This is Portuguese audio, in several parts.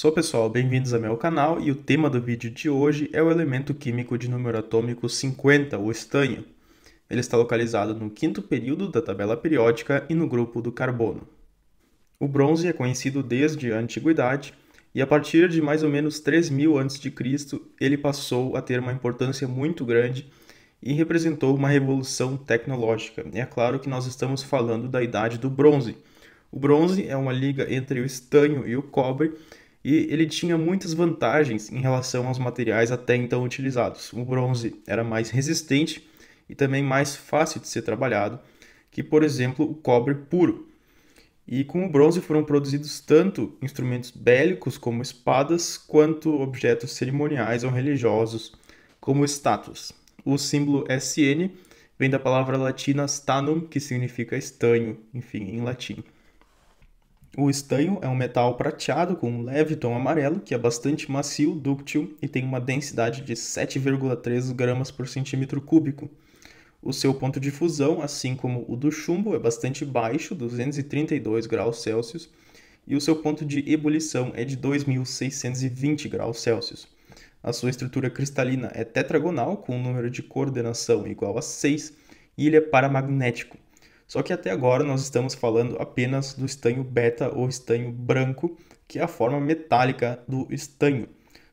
Sou pessoal, bem-vindos ao meu canal e o tema do vídeo de hoje é o elemento químico de número atômico 50, o estanho. Ele está localizado no quinto período da tabela periódica e no grupo do carbono. O bronze é conhecido desde a antiguidade e a partir de mais ou menos 3000 a.C. ele passou a ter uma importância muito grande e representou uma revolução tecnológica. E é claro que nós estamos falando da idade do bronze. O bronze é uma liga entre o estanho e o cobre e ele tinha muitas vantagens em relação aos materiais até então utilizados. O bronze era mais resistente e também mais fácil de ser trabalhado que, por exemplo, o cobre puro. E com o bronze foram produzidos tanto instrumentos bélicos como espadas, quanto objetos cerimoniais ou religiosos, como estátuas. O símbolo SN vem da palavra latina stanum, que significa estanho, enfim, em latim. O estanho é um metal prateado com um leve tom amarelo, que é bastante macio, dúctil e tem uma densidade de 7,3 gramas por centímetro cúbico. O seu ponto de fusão, assim como o do chumbo, é bastante baixo, 232 graus Celsius, e o seu ponto de ebulição é de 2620 graus Celsius. A sua estrutura cristalina é tetragonal, com um número de coordenação igual a 6, e ele é paramagnético. Só que até agora nós estamos falando apenas do estanho beta ou estanho branco, que é a forma metálica do estanho.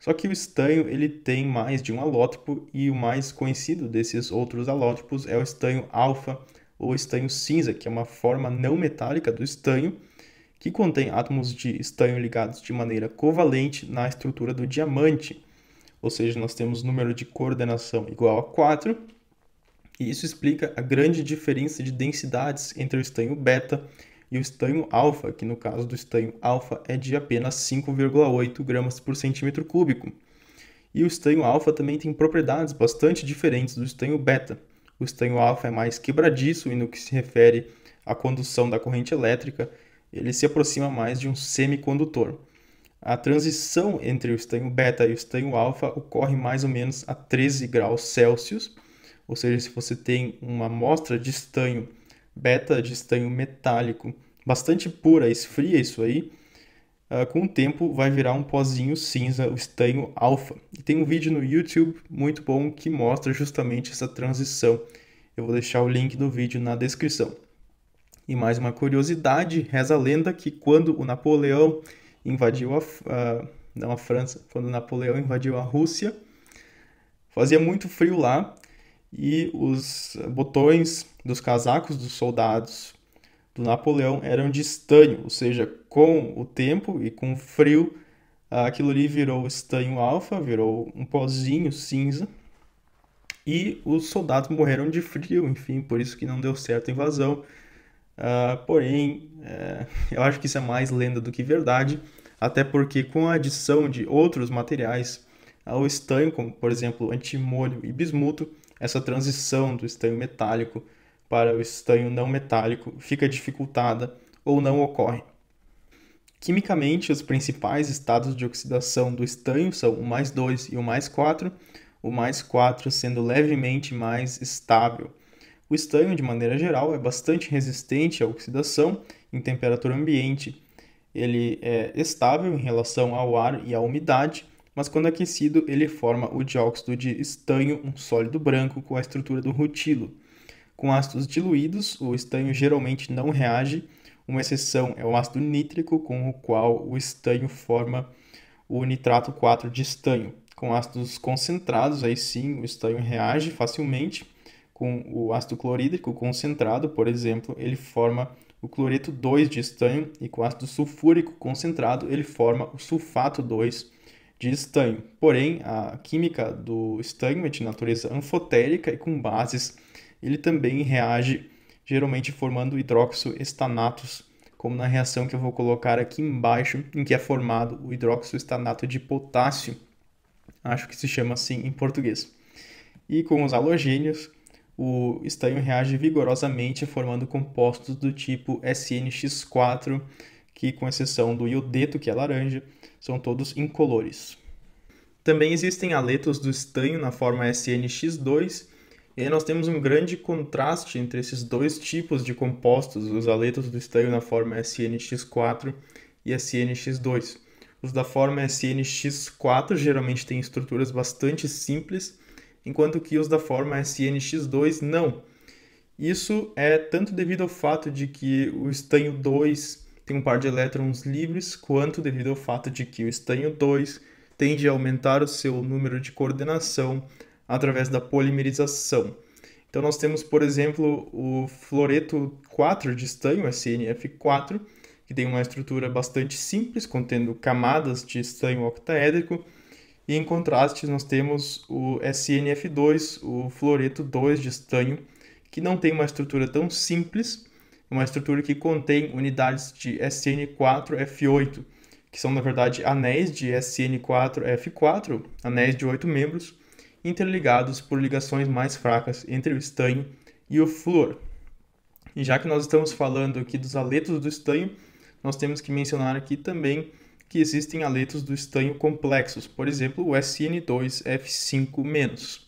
Só que o estanho ele tem mais de um alótipo e o mais conhecido desses outros alótipos é o estanho alfa ou estanho cinza, que é uma forma não metálica do estanho que contém átomos de estanho ligados de maneira covalente na estrutura do diamante. Ou seja, nós temos número de coordenação igual a 4 e isso explica a grande diferença de densidades entre o estanho beta e o estanho alfa, que no caso do estanho alfa é de apenas 5,8 gramas por centímetro cúbico. E o estanho alfa também tem propriedades bastante diferentes do estanho beta. O estanho alfa é mais quebradiço e no que se refere à condução da corrente elétrica, ele se aproxima mais de um semicondutor. A transição entre o estanho beta e o estanho alfa ocorre mais ou menos a 13 graus Celsius, ou seja, se você tem uma amostra de estanho beta, de estanho metálico, bastante pura, esfria isso aí, uh, com o tempo vai virar um pozinho cinza, o estanho alfa. E tem um vídeo no YouTube muito bom que mostra justamente essa transição. Eu vou deixar o link do vídeo na descrição. E mais uma curiosidade, reza a lenda que quando o Napoleão invadiu a, uh, não a França, quando Napoleão invadiu a Rússia, fazia muito frio lá e os botões dos casacos dos soldados do Napoleão eram de estanho, ou seja, com o tempo e com o frio, aquilo ali virou estanho alfa, virou um pozinho cinza. E os soldados morreram de frio, enfim, por isso que não deu certo a invasão. Uh, porém, uh, eu acho que isso é mais lenda do que verdade, até porque com a adição de outros materiais ao estanho, como por exemplo antimônio e bismuto, essa transição do estanho metálico para o estanho não metálico fica dificultada ou não ocorre. Quimicamente, os principais estados de oxidação do estanho são o mais 2 e o mais 4, o mais 4 sendo levemente mais estável. O estanho, de maneira geral, é bastante resistente à oxidação em temperatura ambiente. Ele é estável em relação ao ar e à umidade, mas quando aquecido ele forma o dióxido de estanho, um sólido branco com a estrutura do rutilo. Com ácidos diluídos, o estanho geralmente não reage, uma exceção é o ácido nítrico, com o qual o estanho forma o nitrato 4 de estanho. Com ácidos concentrados, aí sim o estanho reage facilmente. Com o ácido clorídrico concentrado, por exemplo, ele forma o cloreto 2 de estanho, e com ácido sulfúrico concentrado, ele forma o sulfato 2 de estanho. Porém, a química do estanho é de natureza anfotérica e com bases ele também reage geralmente formando hidróxido estanatos, como na reação que eu vou colocar aqui embaixo, em que é formado o hidróxido estanato de potássio. Acho que se chama assim em português. E com os halogênios, o estanho reage vigorosamente formando compostos do tipo SNX4 que, com exceção do iodeto, que é laranja, são todos incolores. Também existem aletos do estanho na forma SNX2, e aí nós temos um grande contraste entre esses dois tipos de compostos, os aletos do estanho na forma SNX4 e SNX2. Os da forma SNX4 geralmente têm estruturas bastante simples, enquanto que os da forma SNX2 não. Isso é tanto devido ao fato de que o estanho 2 tem um par de elétrons livres, quanto devido ao fato de que o estanho 2 tende a aumentar o seu número de coordenação através da polimerização. Então nós temos, por exemplo, o floreto 4 de estanho, SNF4, que tem uma estrutura bastante simples, contendo camadas de estanho octaédrico, e em contraste nós temos o SNF2, o floreto 2 de estanho, que não tem uma estrutura tão simples, uma estrutura que contém unidades de SN4F8, que são, na verdade, anéis de SN4F4, anéis de 8 membros, interligados por ligações mais fracas entre o estanho e o flúor. E já que nós estamos falando aqui dos aletos do estanho, nós temos que mencionar aqui também que existem aletos do estanho complexos, por exemplo, o SN2F5-.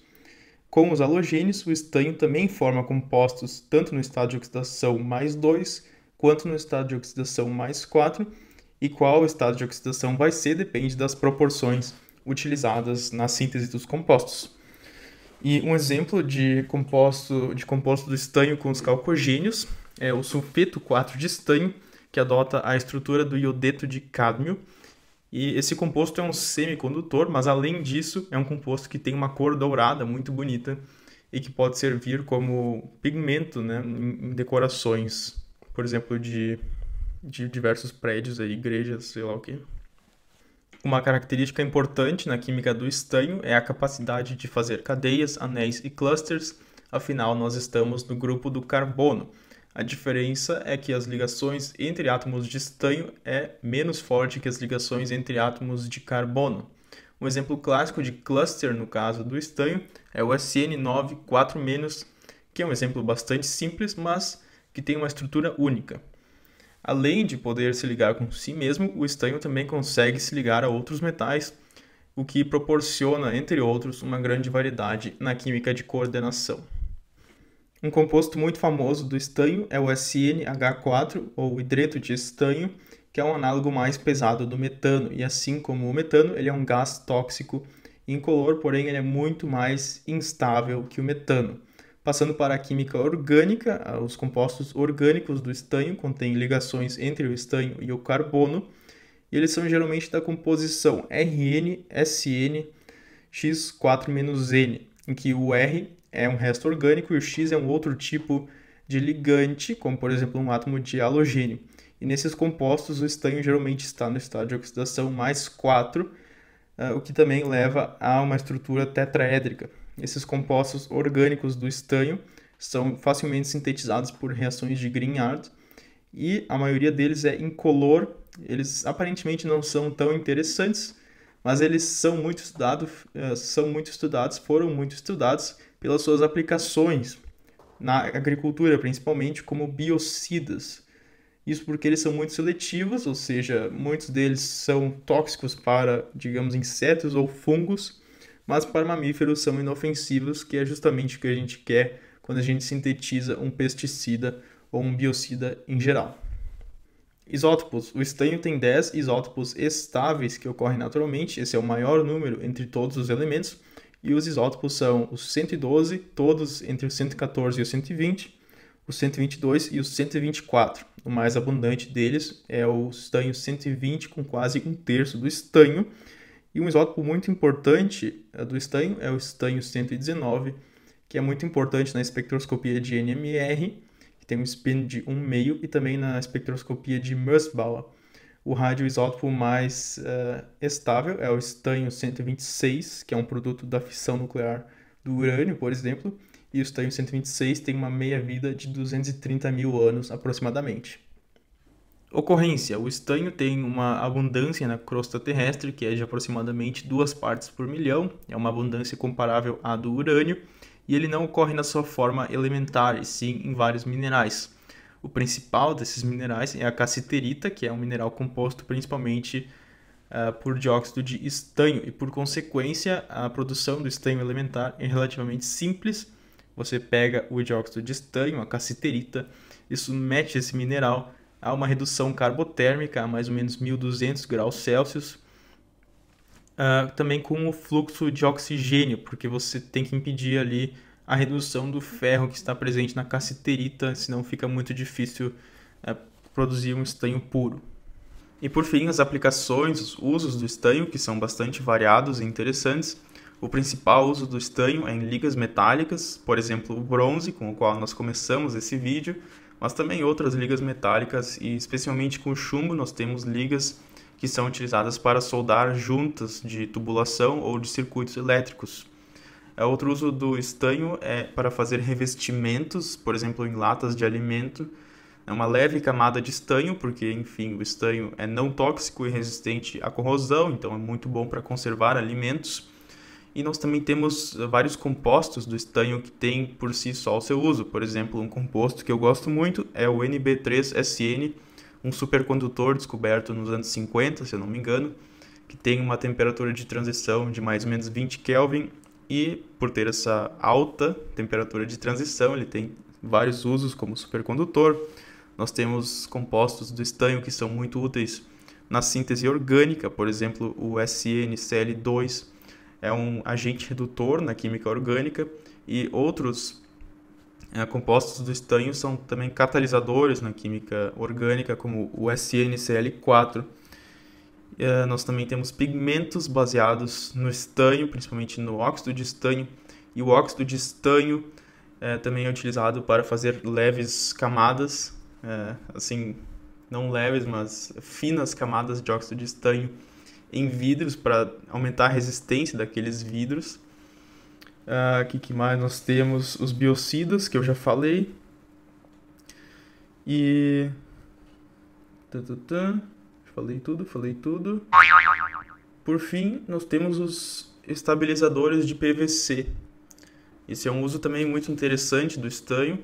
Com os halogênios, o estanho também forma compostos tanto no estado de oxidação mais 2 quanto no estado de oxidação mais 4, e qual o estado de oxidação vai ser depende das proporções utilizadas na síntese dos compostos. E um exemplo de composto, de composto do estanho com os calcogênios é o sulfeto 4 de estanho, que adota a estrutura do iodeto de cádmio, e esse composto é um semicondutor, mas além disso, é um composto que tem uma cor dourada muito bonita e que pode servir como pigmento né, em decorações, por exemplo, de, de diversos prédios, aí, igrejas, sei lá o quê. Uma característica importante na química do estanho é a capacidade de fazer cadeias, anéis e clusters, afinal, nós estamos no grupo do carbono. A diferença é que as ligações entre átomos de estanho é menos forte que as ligações entre átomos de carbono. Um exemplo clássico de cluster, no caso do estanho, é o sn 94 que é um exemplo bastante simples, mas que tem uma estrutura única. Além de poder se ligar com si mesmo, o estanho também consegue se ligar a outros metais, o que proporciona, entre outros, uma grande variedade na química de coordenação. Um composto muito famoso do estanho é o SNH4, ou hidreto de estanho, que é um análogo mais pesado do metano. E assim como o metano, ele é um gás tóxico incolor, porém ele é muito mais instável que o metano. Passando para a química orgânica, ah, os compostos orgânicos do estanho contêm ligações entre o estanho e o carbono, e eles são geralmente da composição rnsnx X4-N, em que o R é um resto orgânico e o X é um outro tipo de ligante, como por exemplo um átomo de halogênio. E nesses compostos, o estanho geralmente está no estado de oxidação mais 4, ah, o que também leva a uma estrutura tetraédrica. Esses compostos orgânicos do estanho são facilmente sintetizados por reações de Grignard e a maioria deles é incolor. Eles aparentemente não são tão interessantes, mas eles são muito estudados, ah, são muito estudados, foram muito estudados pelas suas aplicações na agricultura, principalmente como biocidas. Isso porque eles são muito seletivos, ou seja, muitos deles são tóxicos para, digamos, insetos ou fungos, mas para mamíferos são inofensivos, que é justamente o que a gente quer quando a gente sintetiza um pesticida ou um biocida em geral. Isótopos. O estanho tem 10 isótopos estáveis que ocorrem naturalmente, esse é o maior número entre todos os elementos, e os isótopos são os 112, todos entre o 114 e o 120, o 122 e o 124. O mais abundante deles é o estanho 120, com quase um terço do estanho. E um isótopo muito importante é, do estanho é o estanho 119, que é muito importante na espectroscopia de NMR, que tem um spin de 1,5, e também na espectroscopia de Mössbauer o radioisótopo mais uh, estável é o estanho-126, que é um produto da fissão nuclear do urânio, por exemplo, e o estanho-126 tem uma meia-vida de 230 mil anos aproximadamente. Ocorrência: o estanho tem uma abundância na crosta terrestre que é de aproximadamente duas partes por milhão, é uma abundância comparável à do urânio, e ele não ocorre na sua forma elementar, e sim em vários minerais. O principal desses minerais é a cassiterita, que é um mineral composto principalmente uh, por dióxido de estanho, e por consequência, a produção do estanho elementar é relativamente simples. Você pega o dióxido de estanho, a cassiterita, e submete esse mineral a uma redução carbotérmica a mais ou menos 1200 graus Celsius, uh, também com o fluxo de oxigênio, porque você tem que impedir ali a redução do ferro que está presente na cassiterita, senão fica muito difícil é, produzir um estanho puro. E por fim, as aplicações, os usos do estanho, que são bastante variados e interessantes. O principal uso do estanho é em ligas metálicas, por exemplo, o bronze, com o qual nós começamos esse vídeo, mas também outras ligas metálicas e especialmente com o chumbo nós temos ligas que são utilizadas para soldar juntas de tubulação ou de circuitos elétricos. É outro uso do estanho é para fazer revestimentos, por exemplo, em latas de alimento. É uma leve camada de estanho, porque, enfim, o estanho é não tóxico e resistente à corrosão, então é muito bom para conservar alimentos. E nós também temos eh, vários compostos do estanho que tem por si só o seu uso. Por exemplo, um composto que eu gosto muito é o NB3SN, um supercondutor descoberto nos anos 50, se eu não me engano, que tem uma temperatura de transição de mais ou menos 20 Kelvin e por ter essa alta temperatura de transição, ele tem vários usos como supercondutor. Nós temos compostos do estanho que são muito úteis na síntese orgânica, por exemplo, o SNCl2 é um agente redutor na química orgânica e outros é, compostos do estanho são também catalisadores na química orgânica, como o SNCl4 Uh, nós também temos pigmentos baseados no estanho, principalmente no óxido de estanho, e o óxido de estanho uh, também é utilizado para fazer leves camadas, uh, assim, não leves, mas finas camadas de óxido de estanho em vidros para aumentar a resistência daqueles vidros. O ah, que, que mais nós temos? Os biocidas, que eu já falei. E. Tantantã. Falei tudo, falei tudo. Por fim, nós temos os estabilizadores de PVC. Esse é um uso também muito interessante do estanho,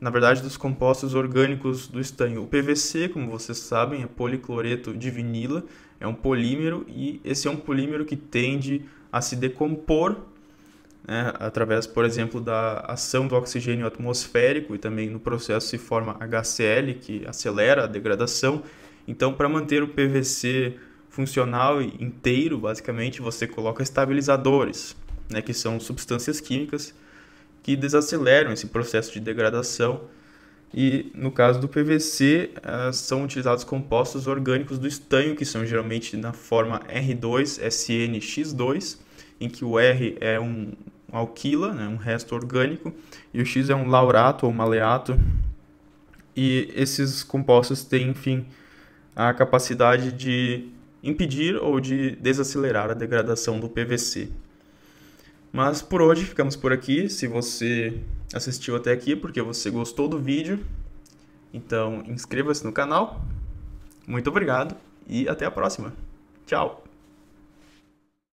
na verdade dos compostos orgânicos do estanho. O PVC, como vocês sabem, é policloreto de vinila, é um polímero e esse é um polímero que tende a se decompor né, através, por exemplo, da ação do oxigênio atmosférico e também no processo se forma HCl, que acelera a degradação então, para manter o PVC funcional e inteiro, basicamente, você coloca estabilizadores, né, que são substâncias químicas que desaceleram esse processo de degradação. E no caso do PVC, ah, são utilizados compostos orgânicos do estanho, que são geralmente na forma R2SNX2, em que o R é um alquila, né, um resto orgânico, e o X é um laurato ou maleato. E esses compostos têm, enfim, a capacidade de impedir ou de desacelerar a degradação do PVC. Mas por hoje ficamos por aqui. Se você assistiu até aqui porque você gostou do vídeo, então inscreva-se no canal. Muito obrigado e até a próxima. Tchau!